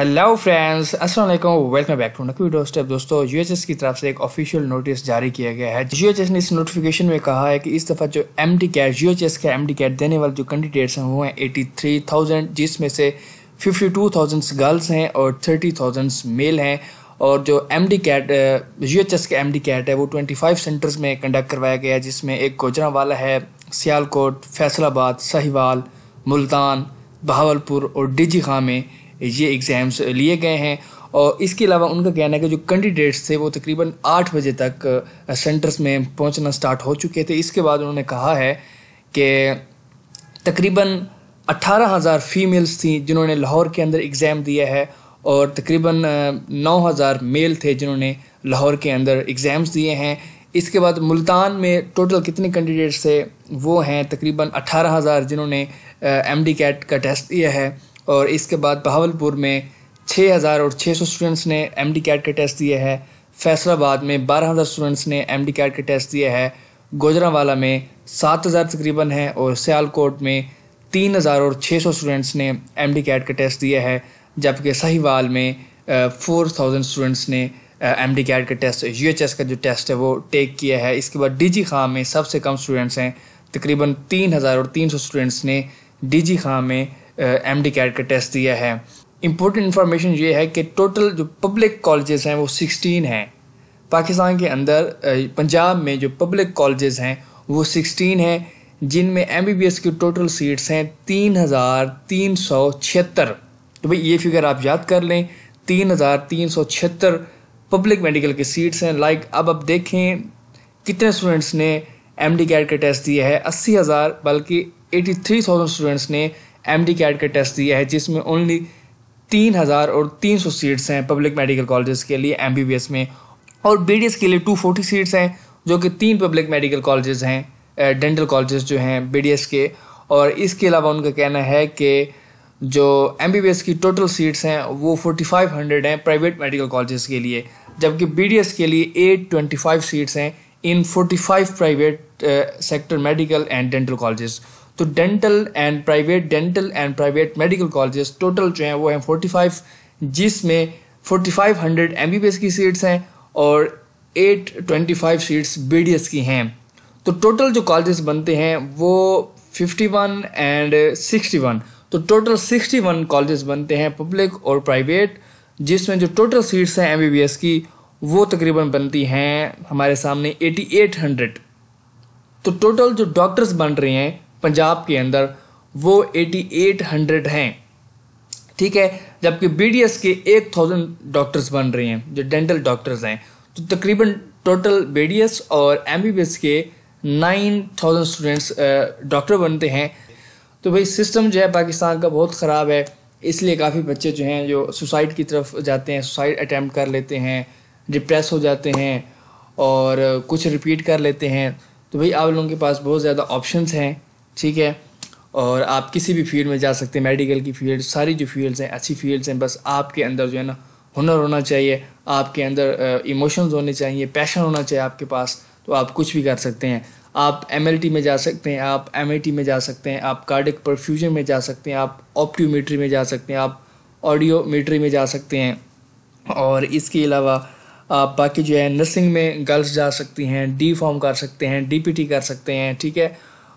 hello friends अस्सलाम वालेकुम welcome back to Naqvi डोस्ट दोस्तों यूएचएस की तरफ से एक ऑफिशियल नोटिस जारी किया गया है यूएचएस ने इस नोटिफिकेशन में कहा है कि इस दफ़ा जो एम डी कैट यूएचएस का एम डी कैट देने वाले जो कैंडिडेट्स हैं वो हैं एटी थ्री थाउजेंड जिसमें से फिफ्टी टू थाउजेंड्स गर्ल्स हैं और थर्टी थाउजेंड्स मेल हैं और जो M D CAT U H S का एम डी कैट है वो ट्वेंटी फाइव सेंटर्स में कंडक्ट करवाया गया है जिसमें एक गोजरा वाला है सियालकोट फैसलाबाद साहिवाल मुल्तान बहावलपुर और डीजी खां में ये एग्ज़ाम्स लिए गए हैं और इसके अलावा उनका कहना है कि जो कैंडिडेट्स थे वो तकरीबन आठ बजे तक सेंटर्स में पहुंचना स्टार्ट हो चुके थे इसके बाद उन्होंने कहा है कि तकरीबन अट्ठारह हज़ार फीमेल्स थी जिन्होंने लाहौर के अंदर एग्ज़ाम दिया है और तकरीबन नौ हज़ार मेल थे जिन्होंने लाहौर के अंदर एग्ज़ाम्स दिए हैं इसके बाद मुल्तान में टोटल कितने कैंडिडेट्स थे वो हैं तकरीबन अट्ठारह हज़ार जिन्होंने एम डी कैट का टेस्ट दिया है और इसके बाद बहावलपुर में छः हज़ार और छः सौ स्टूडेंट्स ने एम डी कैट के टेस्ट दिए हैं फैसलाबाद में बारह हज़ार स्टूडेंट्स ने एम डी कैट के टेस्ट दिए हैं गोजरावाला में सात हज़ार तकरीबन है और सियालकोट में तीन हज़ार और छः सौ स्टूडेंट्स ने एम डी कैट के टेस्ट दिए हैं जबकि सहीवाल में फोर थाउजेंड स्टूडेंट्स ने एम डी कैट का टेस्ट यू एच एस का जो टेस्ट है वो टेक किया है इसके बाद डी जी खां में सबसे कम स्टूडेंट्स हैं तकरीबन तीन हज़ार और तीन सौ स्टूडेंट्स ने डी जी खां में एम डी कैट का टेस्ट दिया है इम्पोर्टेंट इन्फॉर्मेशन ये है कि टोटल जो पब्लिक कॉलेजेस हैं वो सिक्सटीन हैं पाकिस्तान के अंदर पंजाब में जो पब्लिक कॉलेजेस हैं वो सिक्सटीन हैं जिनमें एम बी बी एस की टोटल सीट्स हैं तीन हज़ार तीन सौ छिहत्तर तो भाई ये फिगर आप याद कर लें तीन हज़ार तीन सौ छिहत्तर पब्लिक मेडिकल की सीट्स हैं लाइक अब अब देखें कितने स्टूडेंट्स ने एम डी कैट का टेस्ट दिया है अस्सी हज़ार बल्कि एटी थ्री थाउजेंड स्टूडेंट्स ने एम डी कैट का टेस्ट दिया है जिसमें ओनली तीन हज़ार और तीन सौ सीट्स हैं पब्लिक मेडिकल कॉलेज के लिए एम बी बी एस में और बी डी एस के लिए टू फोर्टी सीट्स हैं जो कि तीन पब्लिक मेडिकल कॉलेजेस हैं डेंटल कॉलेजेस जो हैं बी डी एस के और इसके अलावा उनका कहना है कि जो एम बी बी एस की टोटल सीट्स हैं वो फोर्टी फाइव हंड्रेड हैं प्राइवेट मेडिकल कॉलेजेस के लिए जबकि बी डी एस के लिए एट ट्वेंटी फाइव सीट्स हैं इन forty five private sector medical and dental colleges तो dental and private dental and private medical colleges total जो हैं वो हैं 45 जिसमें 4500 एमबीबीएस की सीट्स हैं और 825 सीट्स बीडीएस की हैं तो टोटल जो कॉलेजेस बनते हैं वो 51 एंड 61 तो टोटल 61 कॉलेजेस बनते हैं पब्लिक और प्राइवेट जिसमें जो टोटल सीट्स हैं एमबीबीएस की वो तकरीबन बनती हैं हमारे सामने 8800 तो टोटल जो डॉक्टर्स बन रहे हैं पंजाब के अंदर वो 8800 हैं ठीक है जबकि बी के 1000 डॉक्टर्स बन रहे हैं जो डेंटल डॉक्टर्स हैं तो तकरीबन टोटल बी और एम के 9000 स्टूडेंट्स डॉक्टर बनते हैं तो भाई सिस्टम जो है पाकिस्तान का बहुत ख़राब है इसलिए काफ़ी बच्चे जो हैं जो सुसाइड की तरफ जाते हैं सुसाइड अटैम्प्ट कर लेते हैं डिप्रेस हो जाते हैं और कुछ रिपीट कर लेते हैं तो भाई आप लोगों के पास बहुत ज़्यादा ऑप्शंस हैं ठीक है और आप किसी भी फील्ड में जा सकते हैं मेडिकल की फील्ड सारी जो फील्ड्स हैं अच्छी फील्ड्स हैं बस आपके अंदर जो है ना हुनर होना चाहिए आपके अंदर इमोशंस होने चाहिए पैशन होना चाहिए आपके पास तो आप कुछ भी कर सकते हैं आप एम में जा सकते हैं आप एम में जा सकते हैं आप कार्डिक परफ्यूजन में जा सकते हैं आप ऑप्टोमीट्री में जा सकते हैं आप ऑडियोमीट्री में जा सकते हैं और इसके अलावा आप बाकी जो है नर्सिंग में गर्ल्स जा सकती हैं डी फॉर्म कर सकते हैं डीपीटी कर सकते हैं ठीक है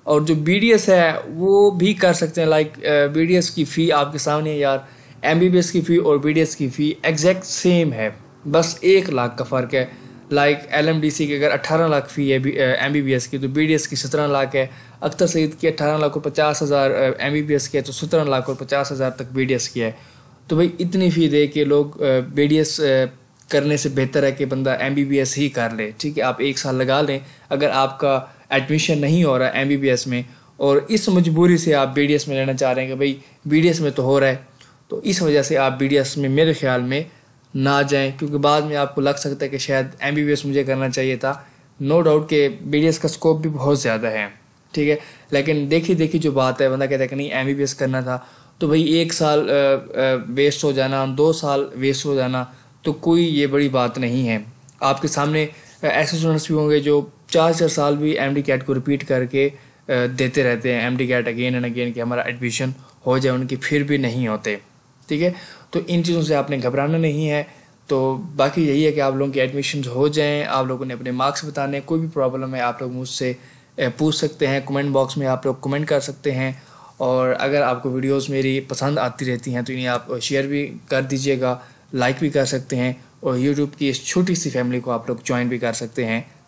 और जो बी है वो भी कर सकते हैं लाइक बी uh, की फ़ी आपके सामने यार एम की फ़ी और बी की फ़ी एग्जैक्ट सेम है बस एक लाख का फ़र्क है like L M D C की अगर अट्ठारह लाख फ़ी है एम बी बी एस की तो बी डी एस की सत्रह लाख है अख्तर सईद की अट्ठारह लाख और पचास हज़ार M uh, B B S की है तो सत्रह लाख और पचास हज़ार तक बी डी एस की है तो भाई इतनी फ़ी दे के लोग बी डी एस करने से बेहतर है कि बंदा एम बी बी एस ही कर ले ठीक है आप एक साल लगा लें अगर आपका एडमिशन नहीं हो रहा एम बी बी एस में और इस मजबूरी से आप बी डी एस में लेना चाह रहे हैं कि भाई बी डी एस में तो हो रहा है तो इस वजह से आप बी डी एस में मेरे ख्याल में ना जाएं क्योंकि बाद में आपको लग सकता है कि शायद एम बी बी एस मुझे करना चाहिए था नो डाउट कि बी डी एस का स्कोप भी बहुत ज़्यादा है ठीक है लेकिन देखी देखी जो बात है बंदा कहता है कि नहीं एम बी बी एस करना था तो भाई एक साल वेस्ट हो जाना दो साल वेस्ट हो जाना तो कोई ये बड़ी बात नहीं है आपके सामने ऐसे स्टूडेंट्स भी होंगे जो चार चार साल भी एम डी कैट को रिपीट करके देते रहते हैं M D CAT again and again कि हमारा एडमिशन हो जाए उनकी फिर भी नहीं होते ठीक है तो इन चीज़ों से आपने घबराना नहीं है तो बाकी यही है कि आप लोगों के एडमिशन हो जाएँ आप लोगों ने अपने मार्क्स बताने कोई भी प्रॉब्लम है आप लोग मुझसे पूछ सकते हैं कमेंट बॉक्स में आप लोग कमेंट कर सकते हैं और अगर आपको वीडियोस मेरी पसंद आती रहती हैं तो इन्हें आप शेयर भी कर दीजिएगा लाइक भी कर सकते हैं और यूट्यूब की इस छोटी सी फैमिली को आप लोग ज्वाइन भी कर सकते हैं